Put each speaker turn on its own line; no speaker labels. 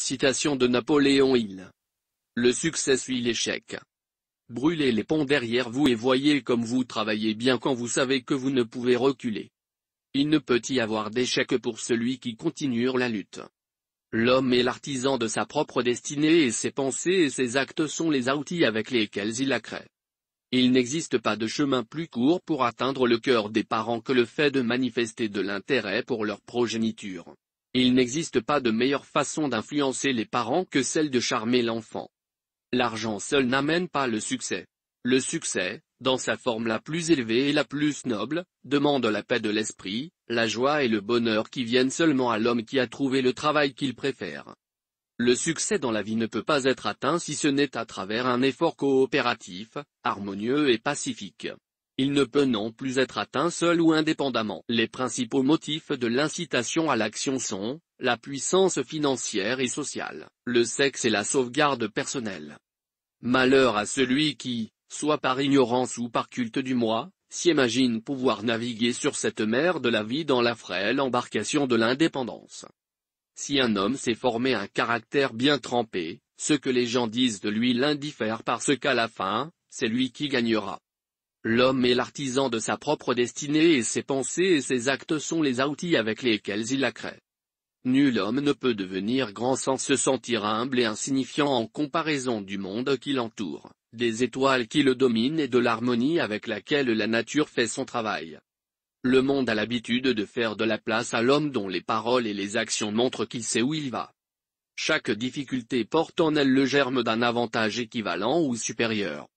Citation de Napoléon Hill. Le succès suit l'échec. Brûlez les ponts derrière vous et voyez comme vous travaillez bien quand vous savez que vous ne pouvez reculer. Il ne peut y avoir d'échec pour celui qui continue la lutte. L'homme est l'artisan de sa propre destinée et ses pensées et ses actes sont les outils avec lesquels il la crée. Il n'existe pas de chemin plus court pour atteindre le cœur des parents que le fait de manifester de l'intérêt pour leur progéniture. Il n'existe pas de meilleure façon d'influencer les parents que celle de charmer l'enfant. L'argent seul n'amène pas le succès. Le succès, dans sa forme la plus élevée et la plus noble, demande la paix de l'esprit, la joie et le bonheur qui viennent seulement à l'homme qui a trouvé le travail qu'il préfère. Le succès dans la vie ne peut pas être atteint si ce n'est à travers un effort coopératif, harmonieux et pacifique. Il ne peut non plus être atteint seul ou indépendamment. Les principaux motifs de l'incitation à l'action sont, la puissance financière et sociale, le sexe et la sauvegarde personnelle. Malheur à celui qui, soit par ignorance ou par culte du moi, s'imagine pouvoir naviguer sur cette mer de la vie dans la frêle embarcation de l'indépendance. Si un homme s'est formé un caractère bien trempé, ce que les gens disent de lui l'indiffère parce qu'à la fin, c'est lui qui gagnera. L'homme est l'artisan de sa propre destinée et ses pensées et ses actes sont les outils avec lesquels il la crée. Nul homme ne peut devenir grand sans se sentir humble et insignifiant en comparaison du monde qui l'entoure, des étoiles qui le dominent et de l'harmonie avec laquelle la nature fait son travail. Le monde a l'habitude de faire de la place à l'homme dont les paroles et les actions montrent qu'il sait où il va. Chaque difficulté porte en elle le germe d'un avantage équivalent ou supérieur.